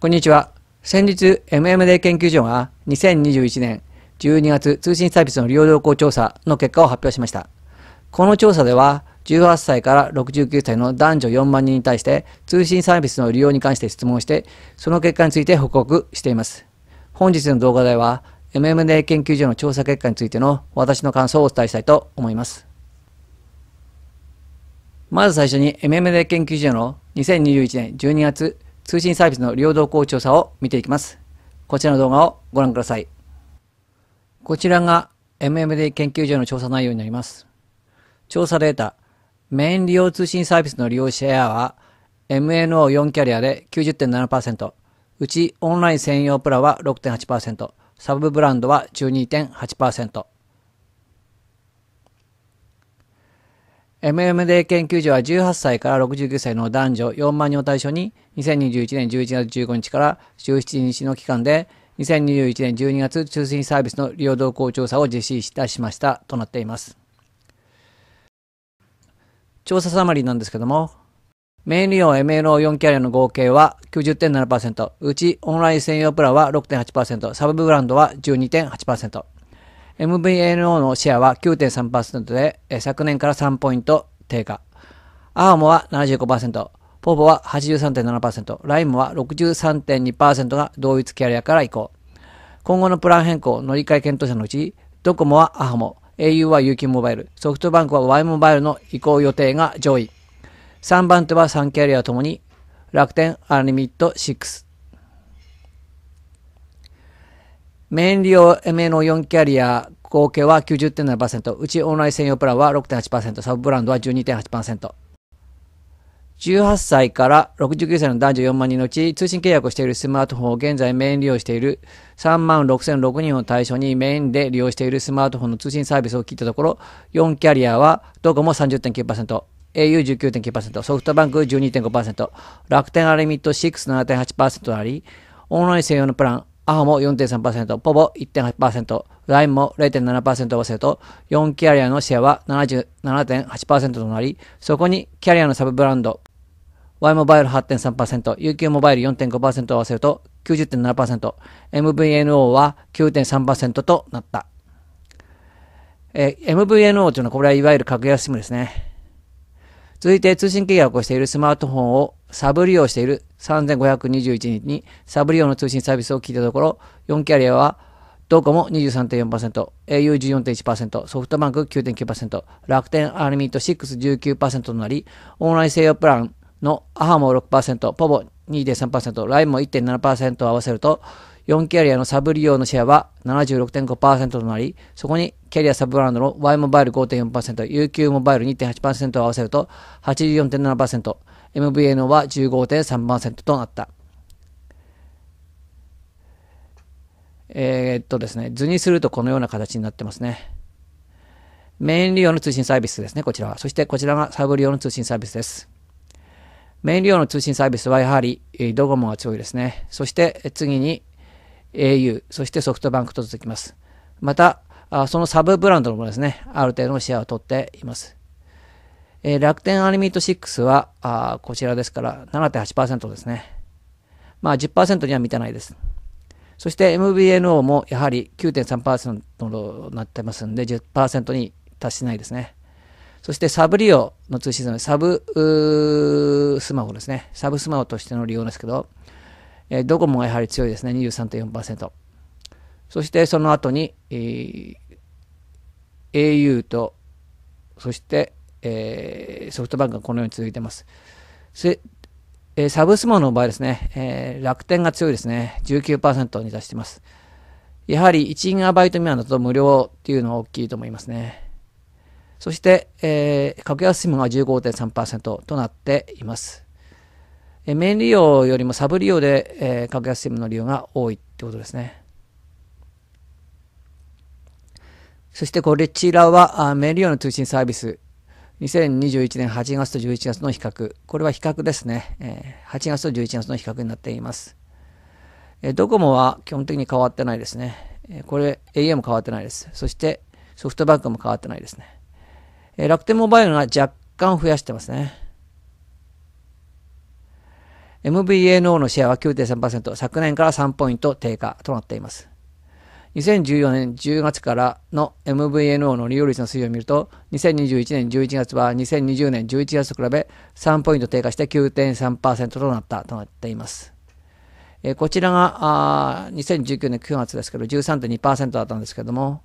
こんにちは。先日、MMD 研究所が2021年12月通信サービスの利用動向調査の結果を発表しました。この調査では、18歳から69歳の男女4万人に対して通信サービスの利用に関して質問して、その結果について報告しています。本日の動画では、MMD 研究所の調査結果についての私の感想をお伝えしたいと思います。まず最初に MMD 研究所の2021年12月通信サービスの領動向調査を見ていきます。こちらの動画をご覧ください。こちらが MMD 研究所の調査内容になります。調査データ、メイン利用通信サービスの利用シェアは MNO4 キャリアで90.7%、うちオンライン専用プラは6.8%、サブブランドは12.8%。MMD 研究所は18歳から69歳の男女4万人を対象に2021年11月15日から17日の期間で2021年12月通信サービスの利用動向調査を実施いたしましたとなっています。調査サマリーなんですけども、メイン利用 MLO4 キャリアの合計は90.7%、うちオンライン専用プランは6.8%、サブブランドは12.8%。MVNO のシェアは9.3%で、え昨年から3ポイント低下。アーモは75%、ポポは83.7%、ライムは63.2%が同一キャリアから移行。今後のプラン変更、乗り換え検討者のうち、ドコモはアハモ、au は UQ モバイル、ソフトバンクは Y モバイルの移行予定が上位。3番手は3キャリアともに、楽天、アルミット、6。メイン利用 MA の4キャリア合計は90.7%、うちオンライン専用プランは6.8%、サブブランドは12.8%。18歳から69歳の男女4万人のうち、通信契約をしているスマートフォンを現在メイン利用している3万6006人を対象にメインで利用しているスマートフォンの通信サービスを聞いたところ、4キャリアはドコモ30.9%、au19.9%、ソフトバンク12.5%、楽天アレミット67.8%となり、オンライン専用のプラン、アホも4.3%、ポボ1.8%、LINE も0.7%を合わせると、4キャリアのシェアは77.8%となり、そこにキャリアのサブブランド、Y モバイル8.3%、UQ モバイル4.5%を合わせると90.7%、MVNO は9.3%となった。えー、MVNO というのはこれはいわゆる格安シムですね。続いて通信契約をしているスマートフォンをサブ利用している3521人にサブ利用の通信サービスを聞いたところ、4キャリアはドコモ23.4%、au14.1%、ソフトバンク9.9%、楽天アルミート619%となり、オンライン制御プランのアハも6%、ポボ2.3%、LINE も1.7%を合わせると、4キャリアのサブ利用のシェアは76.5%となり、そこにキャリアサブブランドの Y モバイル5.4%、UQ モバイル2.8%を合わせると84.7%、MVNO は15.3%となった。えー、っとですね、図にするとこのような形になってますね。メイン利用の通信サービスですね、こちらは。そしてこちらがサブ利用の通信サービスです。メイン利用の通信サービスはやはりドコモが強いですね。そして次に au、そしてソフトバンクと続きます。また、あそのサブブランドのものですね、ある程度のシェアを取っています。えー、楽天アニメート6は、あこちらですから、7.8%ですね。まあ10%には満たないです。そして MBNO もやはり9.3%となってますんで10%に達しないですね。そしてサブ利用の通信サブスマホですね。サブスマホとしての利用ですけど、えー、ドコモがやはり強いですね。23.4%。そしてその後に、えー、au と、そして、えー、ソフトバンクがこのように続いてます。えー、サブスモの場合ですね、えー、楽天が強いですね。19%に達してます。やはり 1GB 未満だと無料っていうのは大きいと思いますね。そして、えー、格安スムが15.3%となっています。えメイン利用よりもサブ利用で、えー、格安スムの利用が多いってことですね。そしてこちらはメリオの通信サービス2021年8月と11月の比較。これは比較ですね。8月と11月の比較になっています。ドコモは基本的に変わってないですね。これ au も変わってないです。そしてソフトバンクも変わってないですね。楽天モバイルが若干増やしてますね。m v n o のシェアは9.3%、昨年から3ポイント低下となっています。2014年10月からの MVNO の利用率の推移を見ると、2021年11月は2020年11月と比べ3ポイント低下して9.3%となったとなっています。えこちらがあ2019年9月ですけど13.2%だったんですけども、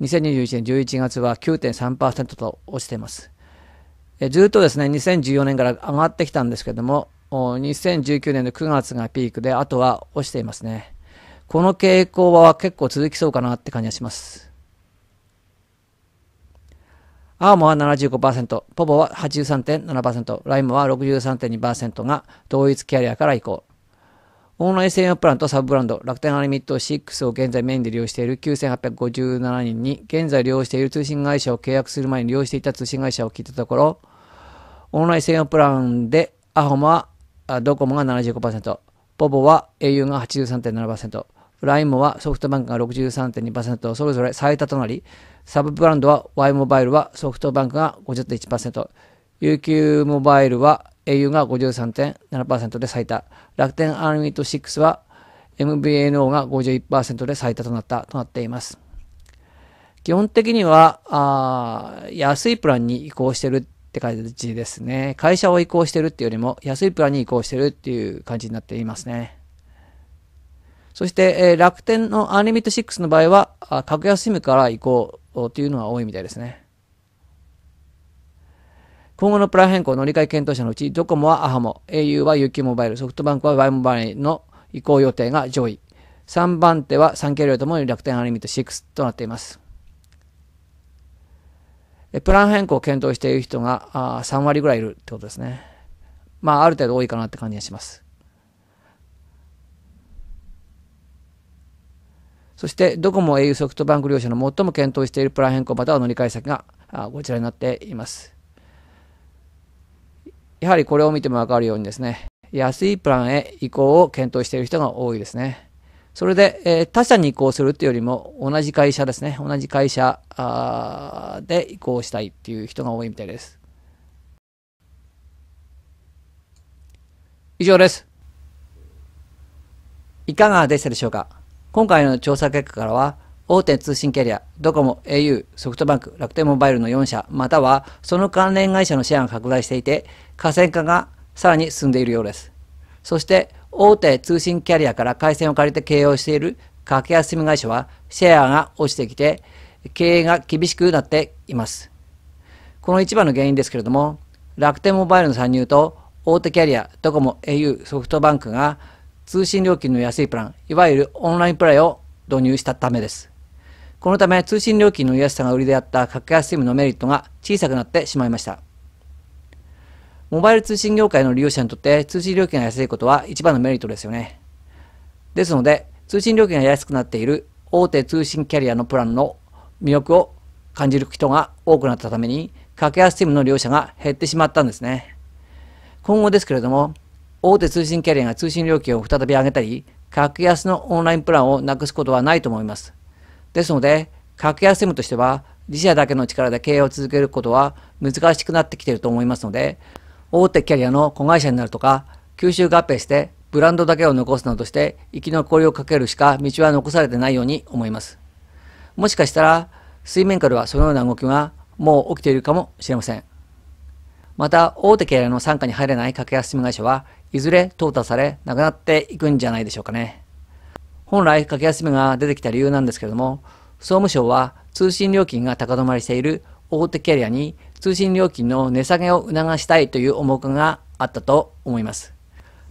2021年11月は9.3%と落ちています。えずっとですね、2014年から上がってきたんですけども、2019年の9月がピークで、あとは落ちていますね。この傾向は結構続きそうかなって感じがします。アーモは75%、ポボは83.7%、ライムは63.2%が同一キャリアから移行。オンライン専用プランとサブブランド、楽天アニミット6を現在メインで利用している9857人に、現在利用している通信会社を契約する前に利用していた通信会社を聞いたところ、オンライン専用プランでアホマ、ドコモが75%、ポボは au が83.7%、ライ n もはソフトバンクが63.2%それぞれ最多となり、サブブランドは Y モバイルはソフトバンクが50.1%、UQ モバイルは au が53.7%で最多、楽天アンミット6は MVNO が51%で最多となったとなっています。基本的には、あ安いプランに移行してるって感じですね。会社を移行してるっていうよりも、安いプランに移行してるっていう感じになっていますね。そして、え楽天のアンリミット6の場合は、あ格安 SIM から移行というのは多いみたいですね。今後のプラン変更乗り換え検討者のうち、ドコモはアハモ、au は UQ モバイル、ソフトバンクは Y モバイルの移行予定が上位。3番手は産経量ともに楽天アンリミット6となっています。プラン変更を検討している人が3割ぐらいいるってことですね。まあ、ある程度多いかなって感じがします。そしてドコモ au ソフトバンク両社の最も検討しているプラン変更または乗り換え先がこちらになっています。やはりこれを見てもわかるようにですね、安いプランへ移行を検討している人が多いですね。それで、えー、他社に移行するっていうよりも同じ会社ですね、同じ会社で移行したいっていう人が多いみたいです。以上です。いかがでしたでしょうか今回の調査結果からは、大手通信キャリア、ドコモ、au、ソフトバンク、楽天モバイルの4社、またはその関連会社のシェアが拡大していて、河川化がさらに進んでいるようです。そして、大手通信キャリアから回線を借りて経営をしている格安住会社は、シェアが落ちてきて、経営が厳しくなっています。この一番の原因ですけれども、楽天モバイルの参入と、大手キャリア、ドコモ、au、ソフトバンクが通信料金の安いプラン、いわゆるオンラインプライを導入したためです。このため通信料金の安さが売りであった格安 SIM のメリットが小さくなってしまいました。モバイル通信業界の利用者にとって通信料金が安いことは一番のメリットですよね。ですので、通信料金が安くなっている大手通信キャリアのプランの魅力を感じる人が多くなったために、格安 SIM の利用者が減ってしまったんですね。今後ですけれども、大手通信キャリアが通信料金を再び上げたり、格安のオンラインプランをなくすことはないと思います。ですので、格安セムとしては、自社だけの力で経営を続けることは難しくなってきていると思いますので、大手キャリアの子会社になるとか、吸収合併してブランドだけを残すなどして生き残りをかけるしか道は残されてないように思います。もしかしたら、水面下ではそのような動きがもう起きているかもしれません。また、大手キャリアの傘下に入れない格安セム会社は、いずれ淘汰されなくなっていくんじゃないでしょうかね。本来、格安目が出てきた理由なんですけれども、総務省は通信料金が高止まりしている大手キャリアに通信料金の値下げを促したいという思惑があったと思います。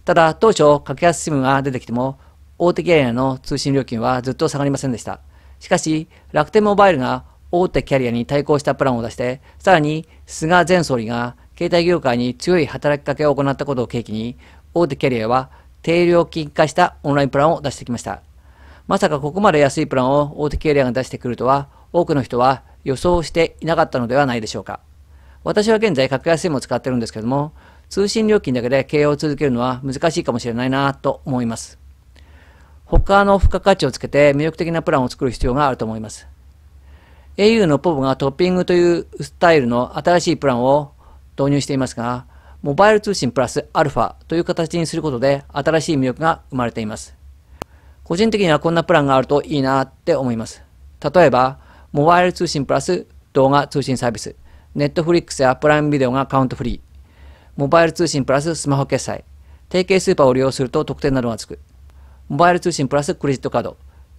ただ、当初、格安 SIM が出てきても、大手キャリアの通信料金はずっと下がりませんでした。しかし、楽天モバイルが大手キャリアに対抗したプランを出して、さらに菅前総理が携帯業界に強い働きかけを行ったことを契機に、大手キャリアは低料金化したオンラインプランを出してきました。まさかここまで安いプランを大手キャリアが出してくるとは、多くの人は予想していなかったのではないでしょうか。私は現在格安 s i を使ってるんですけども、通信料金だけで経営を続けるのは難しいかもしれないなと思います。他の付加価値をつけて魅力的なプランを作る必要があると思います。au のポブがトッピングというスタイルの新しいプランを導入していますが、モバイル通信プラスアルファという形にすることで新しい魅力が生まれています。個人的にはこんなプランがあるといいなって思います。例えば、モバイル通信プラス動画通信サービス、ネットフリックスやプライムビデオがカウントフリー、モバイル通信プラススマホ決済、提携スーパーを利用すると特典などがつく、モバイル通信プラスクレジットカード、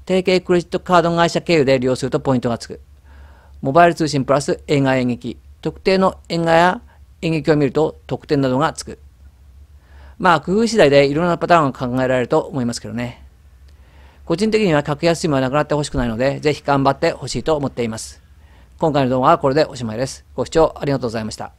提携クレジットカード会社経由で利用するとポイントがつく、モバイル通信プラス映画演劇、特定の映画や演劇を見ると得点などがつく。まあ、工夫次第でいろんなパターンが考えられると思いますけどね。個人的には格安チームはなくなってほしくないので、ぜひ頑張ってほしいと思っています。今回の動画はこれでおしまいです。ご視聴ありがとうございました。